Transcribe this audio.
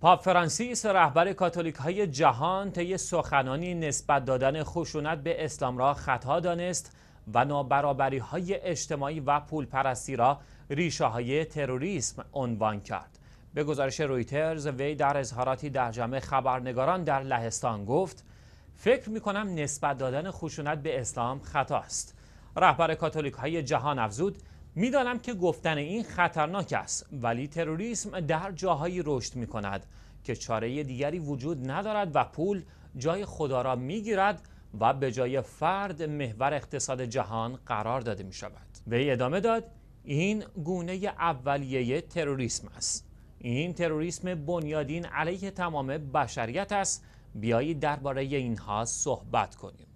پاپ فرانسیس رهبر کاتولیک های جهان طی سخنانی نسبت دادن خشونت به اسلام را خطا دانست و نابرابری های اجتماعی و پرستی را ریشه های تروریسم عنوان کرد. به گزارش رویترز وی در اظهاراتی در جمع خبرنگاران در لهستان گفت فکر می کنم نسبت دادن خشونت به اسلام خطا است. رهبر کاتولیک های جهان افزود میدانم که گفتن این خطرناک است ولی تروریسم در جاهایی رشد می کند که چاره دیگری وجود ندارد و پول جای خدا را می گیرد و به جای فرد محور اقتصاد جهان قرار داده می شود وی ادامه داد این گونه اولیه تروریسم است این تروریسم بنیادین علیه تمام بشریت است بیایید درباره اینها صحبت کنیم